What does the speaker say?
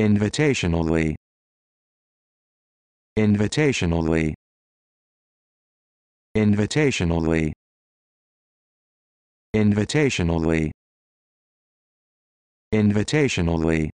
invitationally invitationally invitationally invitationally invitationally